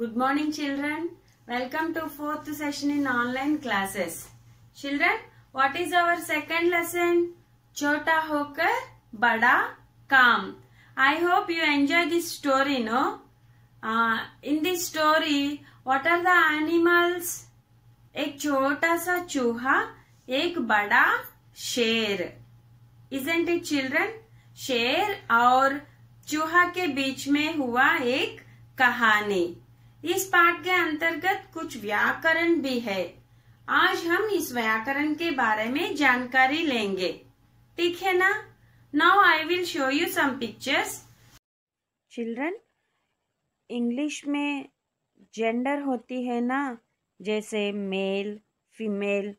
Good morning children. Welcome to fourth session in online classes. Children, what is our second lesson? Chota hokar bada kam. I hope you enjoy this story, no? Uh, in this story, what are the animals? एक छोटा सा चूहा एक बड़ा शेर isn't it children शेर और चूहा के बीच में हुआ एक कहानी इस पाठ के अंतर्गत कुछ व्याकरण भी है आज हम इस व्याकरण के बारे में जानकारी लेंगे ठीक है ना now I will show you some pictures children English में जेंडर होती है ना जैसे मेल फीमेल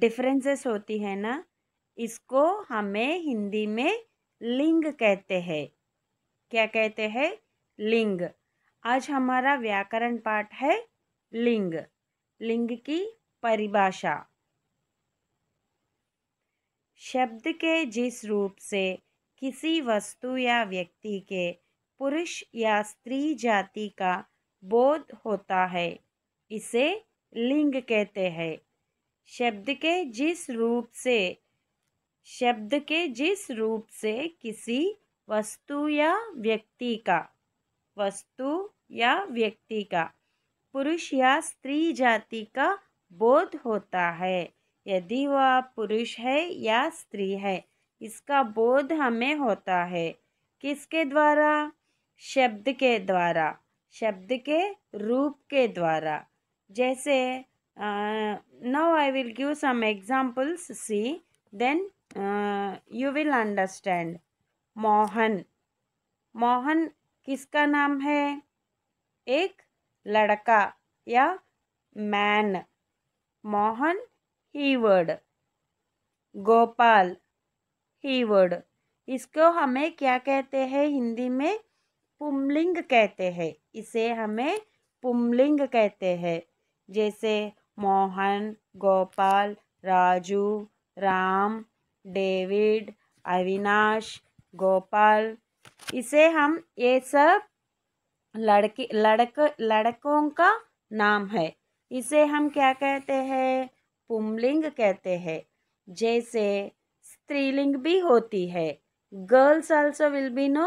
डिफरेंसेस होती है ना इसको हमें हिंदी में लिंग कहते हैं क्या कहते हैं लिंग आज हमारा व्याकरण पाठ है लिंग लिंग की परिभाषा शब्द के जिस रूप से किसी वस्तु या व्यक्ति के पुरुष या स्त्री जाति का बोध होता है इसे लिंग कहते हैं शब्द के जिस रूप से शब्द के जिस रूप से किसी वस्तु या व्यक्ति का वस्तु या व्यक्ति का पुरुष या स्त्री जाति का बोध होता है यदि वह पुरुष है या स्त्री है इसका बोध हमें होता है किसके द्वारा शब्द के द्वारा शब्द के रूप के द्वारा जैसे now I will give some examples see then you will understand Mohan Mohan किसका नाम है एक लड़का या man Mohan he word Gopal he word इसको हमें क्या कहते हैं हिंदी में पुमलिंग कहते हैं इसे हमें पुमलिंग कहते हैं जैसे मोहन गोपाल राजू राम डेविड अविनाश गोपाल इसे हम ये सब लड़के लड़क लड़कों का नाम है इसे हम क्या कहते हैं पुमलिंग कहते हैं जैसे स्त्रीलिंग भी होती है girls also will be know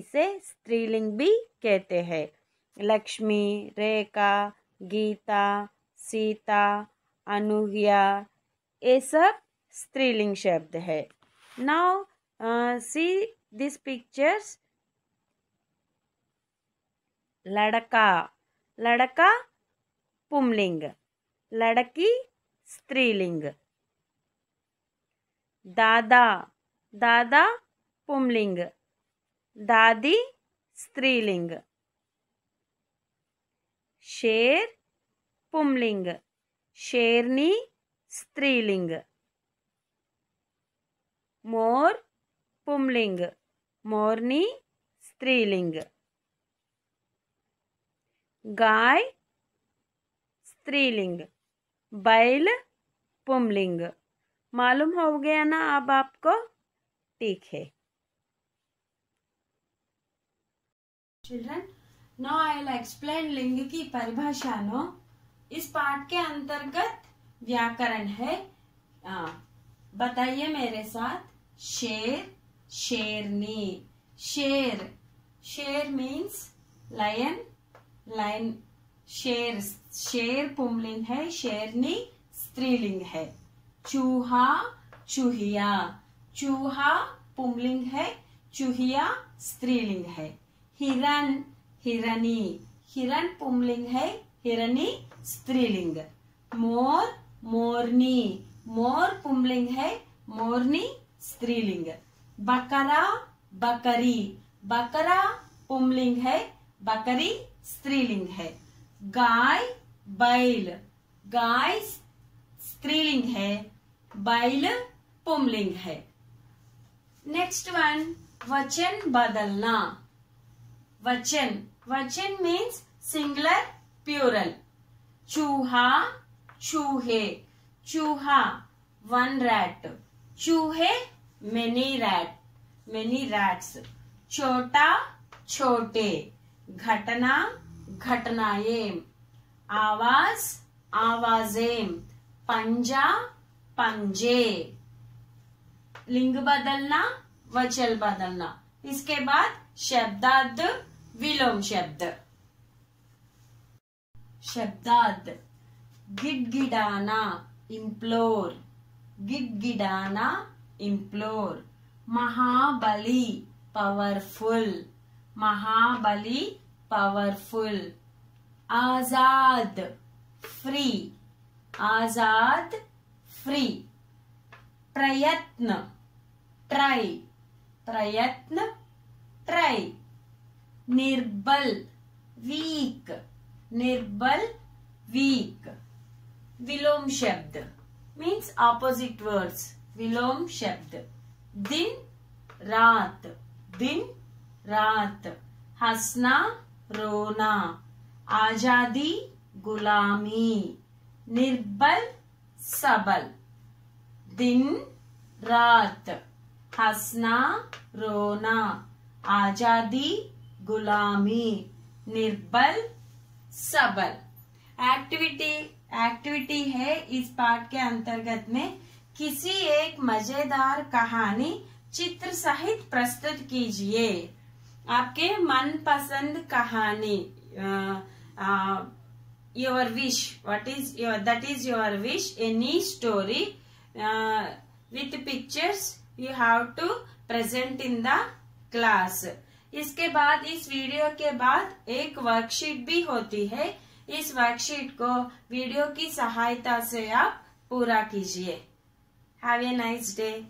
इसे स्त्रीलिंग भी कहते हैं लक्ष्मी रेखा गीता सीता अनुहिया ये सब स्त्रीलिंग शब्द है नाउ सी दिस पिक्चर्स लड़का लड़का पुमलिंग लड़की स्त्रीलिंग दादा दादा पुमलिंग दादी स्त्रीलिंग शेर पुमलिंग शेरनी स्त्रीलिंग मोर पुमलिंग मोरनी स्त्रीलिंग गाय स्त्रीलिंग बैल पुमलिंग मालूम हो गया ना अब आपको ठीक है children now I will explain लिंग की परिभाषा नो इस पाठ के अंतर्गत व्याकरण है बताइए मेरे साथ शेर शेरनी शेर शेर मीन्स लायन लायन शेर शेर पुमलिंग है शेरनी स्त्रीलिंग है चूहा चूहिया चूहा पुमलिंग है चूहिया स्त्रीलिंग है हिरण हिरणी हिरण पुमलिंग है हिरणी स्त्रीलिंग मोर मोरनी मोर पुमलिंग है मोरनी स्त्रीलिंग बकरा बकरी बकरा पुमलिंग है बकरी स्त्रीलिंग है गाय बैल गाय स्त्रीलिंग है बैल पुमलिंग है नेक्स्ट वन वचन बदलना वचन वचन मीन्स सिंगलर प्यूरल चूहा चूहे चूहा वन रैट चूहे many रैट many रैट्स छोटा छोटे घटना घटनाएं आवाज आवाजें पंजा पंजे लिंग बदलना वचल बदलना इसके बाद शब्दार्थ विलोम शब्द शब्दार्थ गिडाना इम्प्लोर गिड गिडाना implore mahabali powerful mahabali powerful azad free azad free प्रयत्न ट्राई प्रयत्न ट्राई निर्बल वीक निर्बल वीक विलोम शब्द मीन्स ऑपोजिट वर्ड्स विलोम शब्द दिन रात दिन रात हंसना रोना आजादी गुलामी निर्बल सबल दिन रात हंसना रोना आजादी गुलामी निर्बल सबल एक्टिविटी एक्टिविटी है इस पाठ के अंतर्गत में किसी एक मजेदार कहानी चित्र सहित प्रस्तुत कीजिए आपके मनपसंद कहानी your wish what is your that is your wish any story with pictures you have to present in the class इसके बाद इस वीडियो के बाद एक वर्कशीट भी होती है इस वर्कशीट को वीडियो की सहायता से आप पूरा कीजिए Have a nice day.